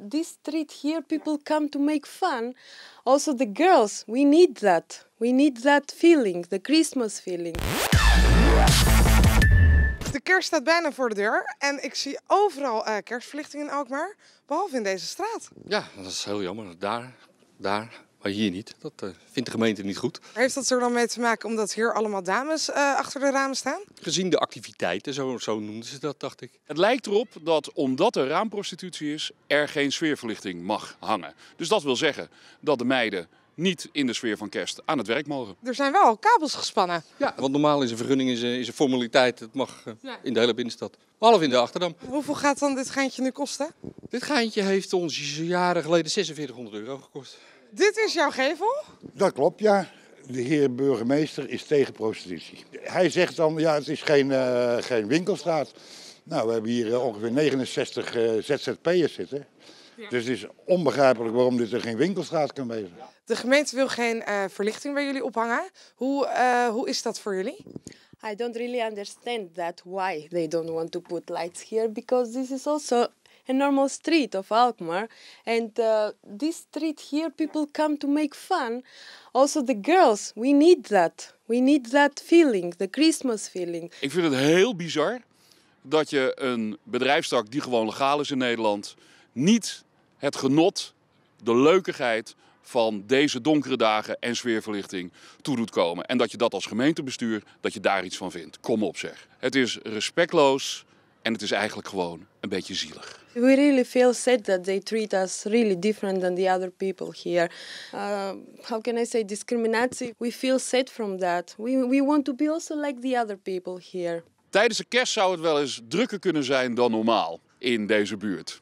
This street here, people come to make fun. Also the girls, we need that. We need that feeling, the Christmas feeling. De kerst staat bijna voor de deur en ik zie overal uh, eh, kerstverlichting in Alkmaar, behalve in deze straat. Ja, dat is heel jammer. Daar, daar, maar hier niet. Dat eh, vindt de gemeente niet goed. heeft dat er dan mee te maken omdat hier allemaal dames eh, achter de ramen staan? Gezien de activiteiten, zo, zo noemden ze dat, dacht ik. Het lijkt erop dat omdat er raamprostitutie is, er geen sfeerverlichting mag hangen. Dus dat wil zeggen dat de meiden niet in de sfeer van kerst aan het werk mogen. Er zijn wel kabels gespannen. Ja, want normaal is een vergunning is, een, formaliteit. Het mag eh, in de hele binnenstad. Behalve in de Achterdam. Hoeveel gaat dan dit geintje nu kosten? Dit geintje heeft ons jaren geleden 4600 euro gekost. Dit is jouw gevel? Dat klopt, ja. De heer burgemeester is tegen prostitutie. Hij zegt dan, ja, het is geen, uh, geen winkelstraat. Nou, we hebben hier eh, ongeveer 69 uh, eh, ZZP'ers zitten. Dus het is onbegrijpelijk waarom dit er geen winkelstraat kan zijn. De gemeente wil geen verlichting bij jullie ophangen. Hoe, hoe is dat voor jullie? I don't really understand that why they don't want to put lights here because this is also een normal street of Alkmaar. And uh, this street here, people come to make fun. Also the girls, we need that. We need that feeling, the Christmas feeling. Ik vind het heel bizar dat je een bedrijfstak die gewoon legaal is in Nederland... niet het genot, de leukigheid van deze donkere dagen en sfeerverlichting toe doet komen. En dat je dat als gemeentebestuur, dat je daar iets van vindt. Kom op zeg. Het is respectloos, en het is eigenlijk gewoon een beetje zielig. We really feel sad that they treat us really different than the other people here. Uh, how can I say discriminatie? We feel sad from that. We, we want to be also like the other people here. Tijdens de kerst zou het wel eens drukker kunnen zijn dan normaal in deze buurt.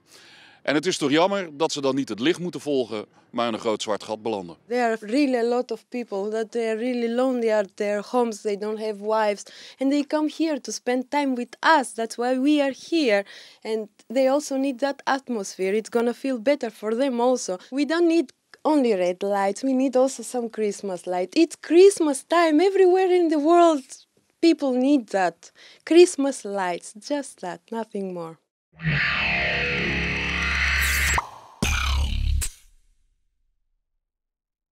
En het is toch jammer dat ze dan niet het licht moeten volgen, maar in een groot zwart gat belanden. There are really a lot of people that they are really lonely at their homes. They don't have wives and they come here to spend time with us. That's why we are here. And they also need that atmosphere. It's gonna feel better for them also. We don't need only red lights. We need also some Christmas light. It's Christmas time everywhere in the world. People need that. Christmas lights, just that, nothing more.